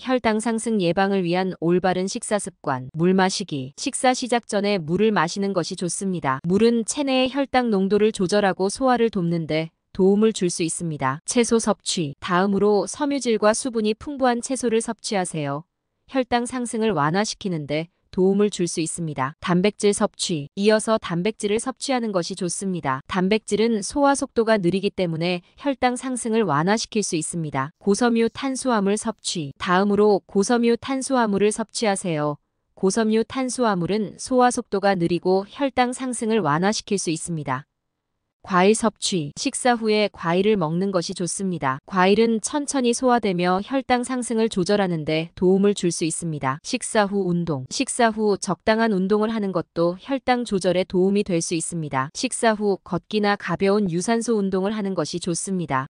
혈당 상승 예방을 위한 올바른 식사 습관, 물 마시기. 식사 시작 전에 물을 마시는 것이 좋습니다. 물은 체내의 혈당 농도를 조절하고 소화를 돕는데 도움을 줄 수 있습니다. 채소 섭취. 다음으로 섬유질과 수분이 풍부한 채소를 섭취하세요. 혈당 상승을 완화시키는데 도움을 줄 수 있습니다. 단백질 섭취 이어서 단백질을 섭취하는 것이 좋습니다. 단백질은 소화 속도가 느리기 때문에 혈당 상승을 완화시킬 수 있습니다. 고섬유 탄수화물 섭취 다음으로 고섬유 탄수화물을 섭취하세요. 고섬유 탄수화물은 소화 속도가 느리고 혈당 상승을 완화시킬 수 있습니다. 과일 섭취 식사 후에 과일을 먹는 것이 좋습니다. 과일은 천천히 소화되며 혈당 상승을 조절하는데 도움을 줄 수 있습니다. 식사 후 운동 식사 후 적당한 운동을 하는 것도 혈당 조절에 도움이 될 수 있습니다. 식사 후 걷기나 가벼운 유산소 운동을 하는 것이 좋습니다.